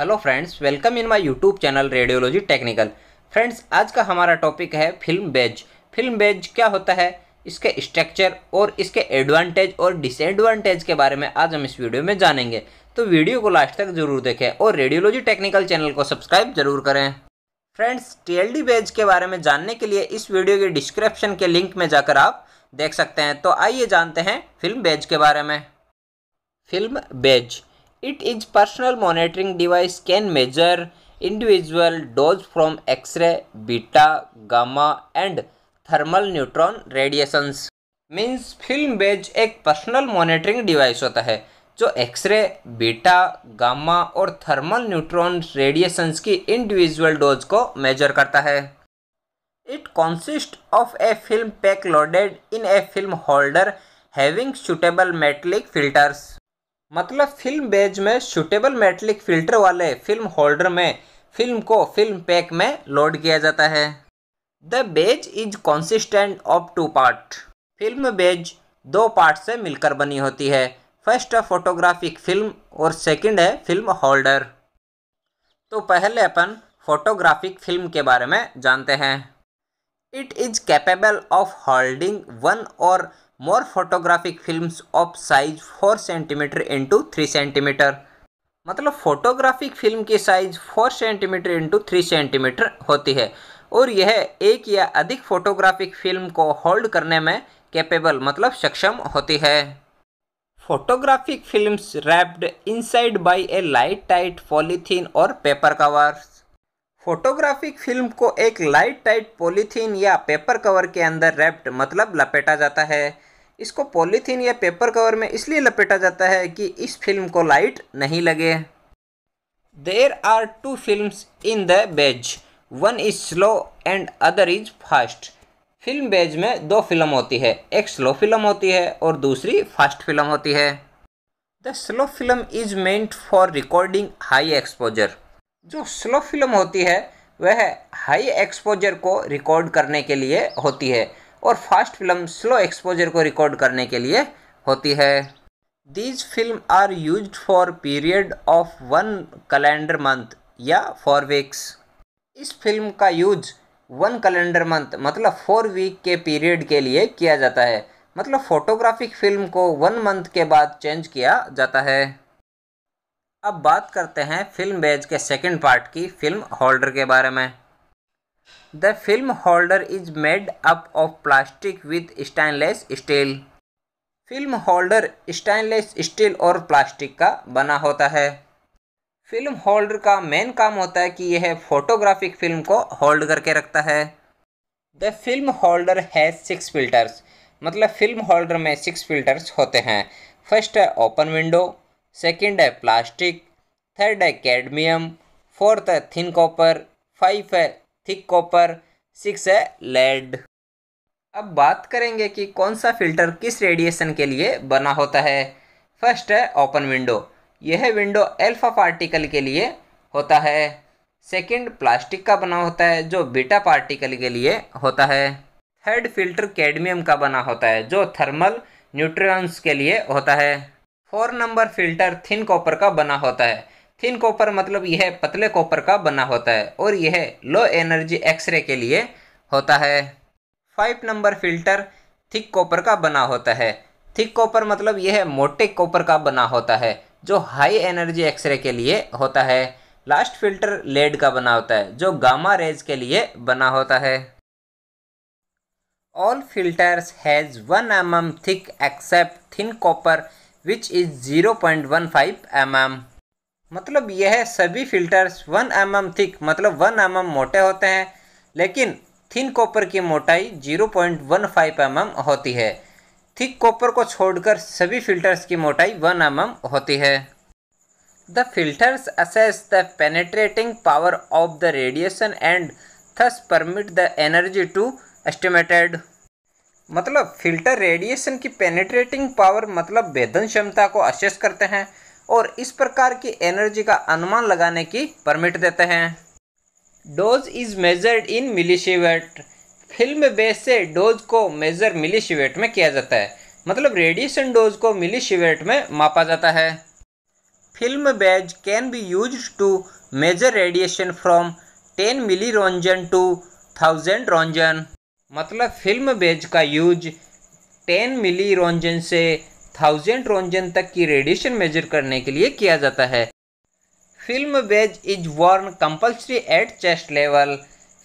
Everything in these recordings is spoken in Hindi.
Hello friends welcome in my YouTube channel radiology technical friends आज का हमारा टॉपिक है फिल्म बेज फिल्म बेज क्या होता है इसके स्ट्रक्चर और इसके एडवांटेज और डिसएडवांटेज के बारे में आज हम इस वीडियो में जानेंगे तो वीडियो को लास्ट तक जरूर देखें और रेडियोलॉजी टेक्निकल चैनल को सब्सक्राइब जरूर करें फ्रेंड्स टी बेज के बारे में जानने के लिए इस वीडियो के डिस्क्रिप्शन के लिंक में जाकर आप देख सकते हैं तो आइए जानते हैं फिल्म बेज के बारे में film badge it is personal monitoring device can measure individual dose from x ray beta gamma and thermal neutron neutron radiations. Means film badge एक पर्सनल मॉनिटरिंग डिवाइस होता है जो एक्सरे बीटा गामा और थर्मल न्यूट्रॉन रेडिएशंस की इंडिविजुअल डोज को मेजर करता है it consist of a film pack loaded in a film holder having suitable metallic filters मतलब फिल्म बेज में शूटेबल मेटलिक फिल्टर वाले फिल्म होल्डर में फिल्म को फिल्म पैक में लोड किया जाता है the badge is consistent of two part film badge दो पार्ट से मिलकर बनी होती है फर्स्ट है फोटोग्राफिक फिल्म और सेकंड है फिल्म होल्डर तो पहले अपन फोटोग्राफिक फिल्म के बारे में जानते हैं it is capable of holding one और more photographic film of size four centimetre into three centimetre मतलब फोटोग्राफिक फिल्म की size four centimetre into three centimetre होती है और यह एक या अधिक फोटोग्राफिक फिल्म को होल्ड करने में कैपेबल मतलब सक्षम होती है photographic films wrapped inside by a light tight polythene और पेपर कवर्स फोटोग्राफिक फिल्म को एक लाइट टाइट पॉलीथीन या पेपर कवर के अंदर रैप्ड मतलब लपेटा जाता है इसको पॉलीथीन या पेपर कवर में इसलिए लपेटा जाता है कि इस फिल्म को लाइट नहीं लगे there are two film in the badge one is slow and other is fast film badge में दो फिल्म होती है एक स्लो फिल्म होती है और दूसरी फास्ट फिल्म होती है the slow film is meant for recording high exposure जो स्लो फिल्म होती है वह हाई एक्सपोजर को रिकॉर्ड करने के लिए होती है और फास्ट फिल्म स्लो एक्सपोजर को रिकॉर्ड करने के लिए होती है these film are use for period of one calendar month या फोर वीक्स इस फिल्म का यूज वन कैलेंडर मंथ मतलब फोर वीक के पीरियड के लिए किया जाता है मतलब फोटोग्राफिक फिल्म को वन मंथ के बाद चेंज किया जाता है अब बात करते हैं फिल्म बेज के सेकंड पार्ट की फिल्म होल्डर के बारे में the film holder is made up of plastic with stainless steel film holder stainless steel और प्लास्टिक का बना होता है फिल्म होल्डर का मेन काम होता है कि यह फोटोग्राफिक फिल्म को होल्ड करके रखता है the film holder has six filters मतलब फिल्म होल्डर में सिक्स फिल्टर्स होते हैं फर्स्ट है ओपन विंडो सेकेंड है प्लास्टिक थर्ड है कैडमियम फोर्थ है थिन कॉपर फाइव है थिक कॉपर सिक्स है लेड अब बात करेंगे कि कौन सा फिल्टर किस रेडिएशन के लिए बना होता है फर्स्ट है ओपन विंडो यह विंडो एल्फा पार्टिकल के लिए होता है सेकंड प्लास्टिक का बना होता है जो बीटा पार्टिकल के लिए होता है थर्ड फिल्टर कैडमियम का बना होता है जो थर्मल न्यूट्रिय के लिए होता है four number filter thin copper का बना होता है थिन कॉपर मतलब यह पतले कॉपर का बना होता है और यह लो एनर्जी एक्सरे के लिए होता है five number filter thick copper का बना होता है थिक कॉपर मतलब यह मोटे कॉपर का बना होता है जो हाई एनर्जी एक्सरे के लिए होता है लास्ट फिल्टर लेड का बना होता है जो गामा रेज के लिए बना होता है all filters has one M M thick except thin copper which is zero point one five M M मतलब यह सभी filters one M M thick मतलब वन एम एम मोटे होते हैं लेकिन थिन कॉपर की मोटाई zero point one five M M होती है थिक कॉपर को छोड़कर सभी फिल्टर्स की मोटाई वन एम एम होती है the filters assess the penetrating power of the radiation and thus permit the energy to estimated मतलब फिल्टर रेडिएशन की पेनेट्रेटिंग पावर मतलब वेदन क्षमता को असेस करते हैं और इस प्रकार की एनर्जी का अनुमान लगाने की परमिट देते हैं dose is measured in millisievert film badge से डोज को मेजर मिलीशिवेट में किया जाता है मतलब रेडिएशन डोज को मिलीशिवेट में मापा जाता है film badge can be use to measure radiation from ten milli roentgen to thousand roentgen मतलब फिल्म बेज का यूज टेन मिली रोंजन से थाउजेंड रोंजन तक की रेडिएशन मेजर करने के लिए किया जाता है film badge is worn compulsory at chest level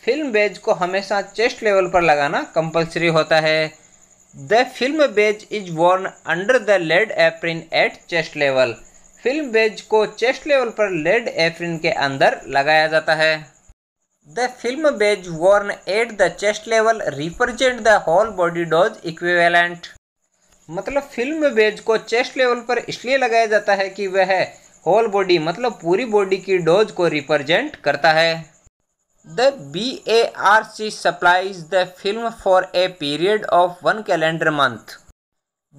film badge को हमेशा चेस्ट लेवल पर लगाना कंपल्सरी होता है the film badge is worn under the lead apron at chest level film badge को चेस्ट लेवल पर लेड एप्रिन के अंदर लगाया जाता है the film badge worn at the chest level represent the whole body dose equivalent मतलब फिल्म वेज को चेस्ट लेवल पर इसलिए लगाया जाता है कि वह होल बॉडी मतलब पूरी बॉडी की डोज को रिप्रेजेंट करता है the B A R C supplies the film for a period of one calendar month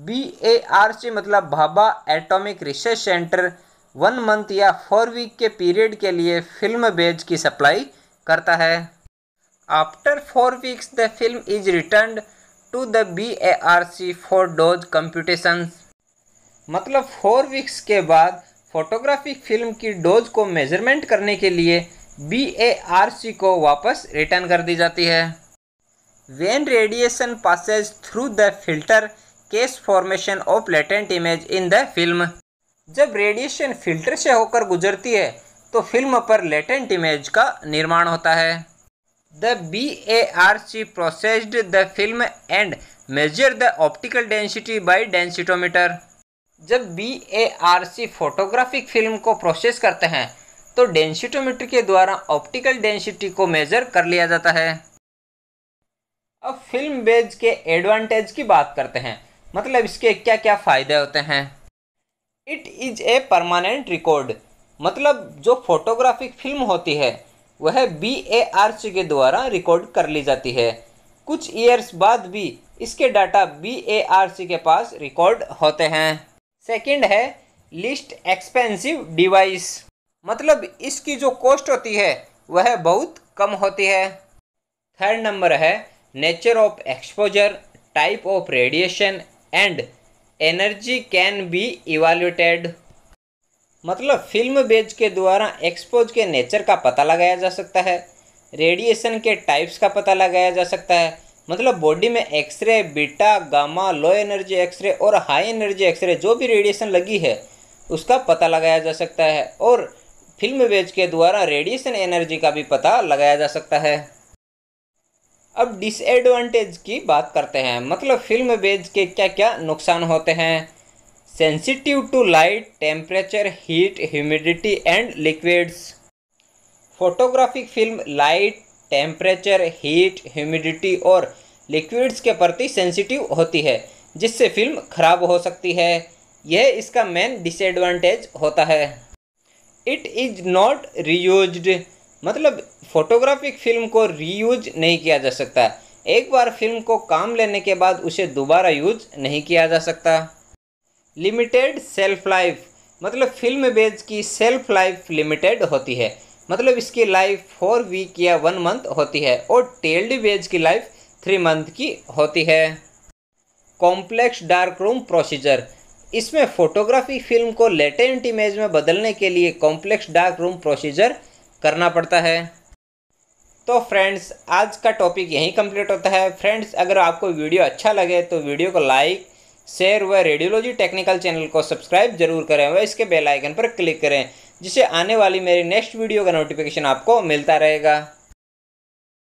B A R C मतलब Bhabha atomic research centre one month या फोर वीक के पीरियड के लिए फिल्म बेज की सप्लाई करता है after four weeks the film is return to the B A R C for dose computation मतलब फोर वीक्स के बाद फोटोग्राफिक फिल्म की डोज को मेजरमेंट करने के लिए बी ए आर सी को वापस रिटर्न कर दी जाती है when radiation passes through the filter causes formation of latent image in the film जब रेडिएशन फिल्टर से होकर गुजरती है तो फिल्म पर लेटेंट इमेज का निर्माण होता है the B A R C processed the film and measure the optical density by densitometer. जब B A R C photographic film को प्रोसेस करते हैं तो डेंसिटोमीटर के द्वारा ऑप्टिकल डेंसिटी को मेजर कर लिया जाता है अब फिल्म बेज के एडवांटेज की बात करते हैं मतलब इसके क्या क्या फ़ायदे होते हैं it is a permanent record मतलब जो फोटोग्राफिक फिल्म होती है वह बी ए आर सी के द्वारा रिकॉर्ड कर ली जाती है कुछ ईयर्स बाद भी इसके data B A R C के पास रिकॉर्ड होते हैं सेकंड है लिस्ट एक्सपेंसिव डिवाइस मतलब इसकी जो कॉस्ट होती है वह बहुत कम होती है थर्ड नंबर है nature of exposure type of radiation and energy can be evaluated मतलब फिल्म बेज के द्वारा एक्सपोज के नेचर का पता लगाया जा सकता है रेडिएशन के टाइप्स का पता लगाया जा सकता है मतलब बॉडी में X-ray beta gamma low energy X-ray और हाई एनर्जी एक्सरे जो भी रेडिएशन लगी है उसका पता लगाया जा सकता है और फिल्म बेज के द्वारा रेडिएशन एनर्जी का भी पता लगाया जा सकता है अब डिसएडवांटेज की बात करते हैं मतलब फिल्म बेज के क्या क्या नुकसान होते हैं sensitive to light temperature heat humidity and liquids. Photographic film light temperature heat humidity और लिक्विड्स के प्रति सेंसिटिव होती है जिससे फिल्म खराब हो सकती है यह इसका मेन डिसएडवांटेज होता है इट इज नॉट रीयूज मतलब फोटोग्राफिक फिल्म को रीयूज नहीं किया जा सकता एक बार फिल्म को काम लेने के बाद उसे दोबारा यूज नहीं किया जा सकता लिमिटेड सेल्फ लाइफ मतलब फिल्म बेज की सेल्फ लाइफ लिमिटेड होती है मतलब इसकी लाइफ फोर वीक या वन मंथ होती है और टेल्ड बेज की लाइफ थ्री मंथ की होती है कॉम्प्लेक्स डार्क रूम प्रोसीजर इसमें फोटोग्राफी फिल्म को लेटेंट इमेज में बदलने के लिए कॉम्प्लेक्स डार्क रूम प्रोसीजर करना पड़ता है तो फ्रेंड्स आज का टॉपिक यहीं कंप्लीट होता है फ्रेंड्स अगर आपको वीडियो अच्छा लगे तो वीडियो को लाइक शेयर व रेडियोलॉजी टेक्निकल चैनल को सब्सक्राइब जरूर करें व इसके बेल आइकन पर क्लिक करें जिससे आने वाली मेरी नेक्स्ट वीडियो का नोटिफिकेशन आपको मिलता रहेगा